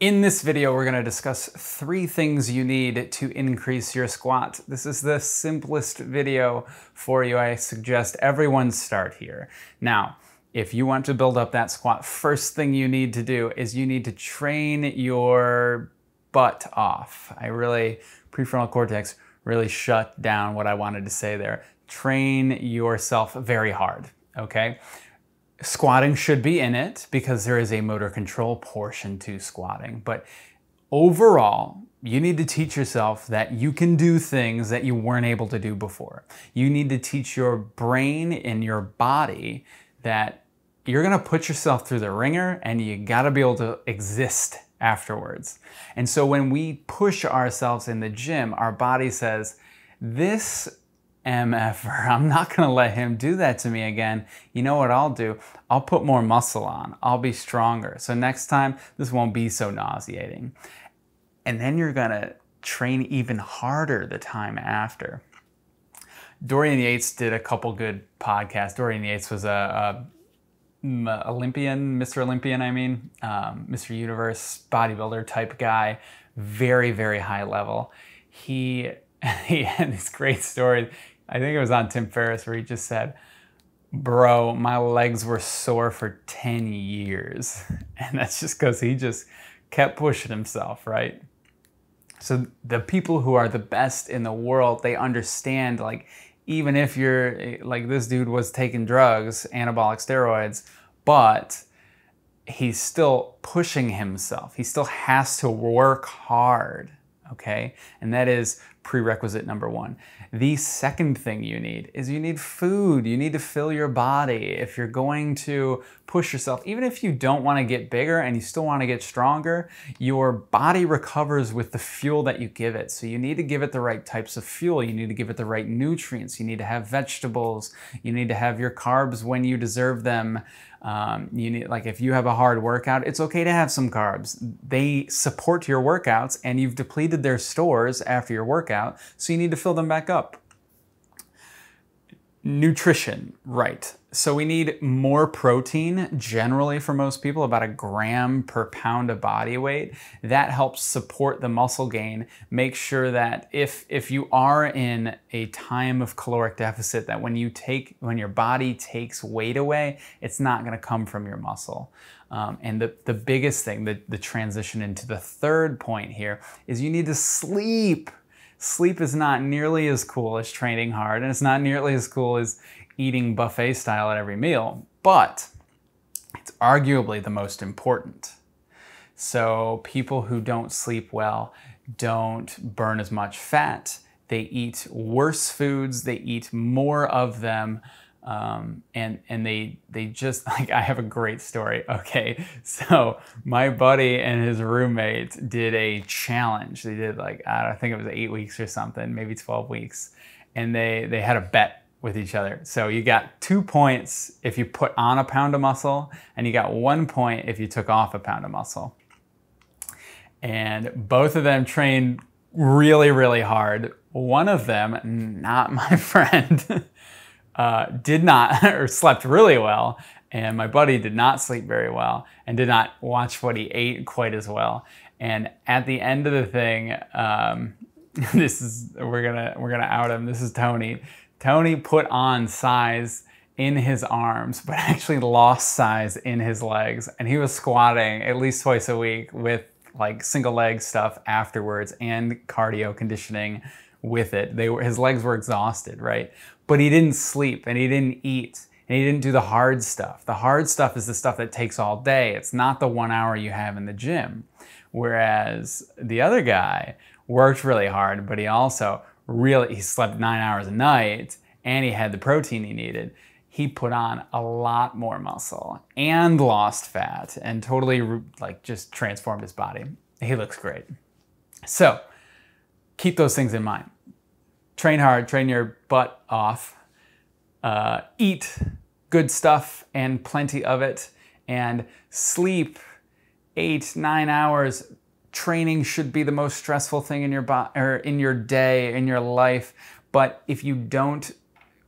In this video, we're gonna discuss three things you need to increase your squat. This is the simplest video for you. I suggest everyone start here. Now, if you want to build up that squat, first thing you need to do is you need to train your butt off. I really, prefrontal cortex really shut down what I wanted to say there. Train yourself very hard, okay? Squatting should be in it because there is a motor control portion to squatting, but overall, you need to teach yourself that you can do things that you weren't able to do before. You need to teach your brain and your body that you're gonna put yourself through the ringer and you gotta be able to exist afterwards. And so when we push ourselves in the gym, our body says, this MFR. I'm not going to let him do that to me again. You know what I'll do? I'll put more muscle on. I'll be stronger. So next time, this won't be so nauseating. And then you're going to train even harder the time after. Dorian Yates did a couple good podcasts. Dorian Yates was a, a Olympian, Mr. Olympian, I mean, um, Mr. Universe bodybuilder type guy, very, very high level. He And he had this great story. I think it was on Tim Ferriss where he just said, Bro, my legs were sore for 10 years. And that's just because he just kept pushing himself, right? So the people who are the best in the world, they understand like even if you're eh, like this dude was taking drugs, anabolic steroids, but he's still pushing himself. He still has to work hard, okay? And that is prerequisite number one. The second thing you need is you need food. You need to fill your body. If you're going to push yourself, even if you don't want to get bigger and you still want to get stronger, your body recovers with the fuel that you give it. So you need to give it the right types of fuel. You need to give it the right nutrients. You need to have vegetables. You need to have your carbs when you deserve them. Um, you need, like, if you have a hard workout, it's okay to have some carbs. They support your workouts and you've depleted their stores after your workout out, so you need to fill them back up. Nutrition, right. So we need more protein generally for most people, about a gram per pound of body weight. That helps support the muscle gain. Make sure that if, if you are in a time of caloric deficit, that when you take, when your body takes weight away, it's not gonna come from your muscle. Um, and the, the biggest thing, the, the transition into the third point here, is you need to sleep sleep is not nearly as cool as training hard, and it's not nearly as cool as eating buffet style at every meal, but it's arguably the most important. So people who don't sleep well don't burn as much fat. They eat worse foods, they eat more of them, um, and and they they just like I have a great story. Okay, so my buddy and his roommate did a challenge. They did like I, I think it was eight weeks or something, maybe twelve weeks, and they they had a bet with each other. So you got two points if you put on a pound of muscle, and you got one point if you took off a pound of muscle. And both of them trained really really hard. One of them, not my friend uh, did not, or slept really well, and my buddy did not sleep very well and did not watch what he ate quite as well. And at the end of the thing, um, this is we're gonna we're gonna out him. This is Tony. Tony put on size in his arms, but actually lost size in his legs, and he was squatting at least twice a week with like single leg stuff afterwards and cardio conditioning with it. They were, his legs were exhausted, right? But he didn't sleep and he didn't eat and he didn't do the hard stuff. The hard stuff is the stuff that takes all day. It's not the one hour you have in the gym. Whereas the other guy worked really hard, but he also really, he slept nine hours a night and he had the protein he needed he put on a lot more muscle and lost fat and totally like just transformed his body. He looks great. So, keep those things in mind. Train hard, train your butt off, uh, eat good stuff and plenty of it, and sleep eight, nine hours. Training should be the most stressful thing in your bo- or in your day, in your life. But if you don't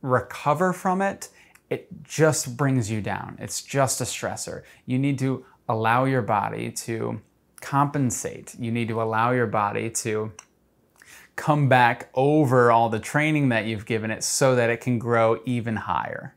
recover from it, it just brings you down. It's just a stressor. You need to allow your body to compensate. You need to allow your body to come back over all the training that you've given it so that it can grow even higher.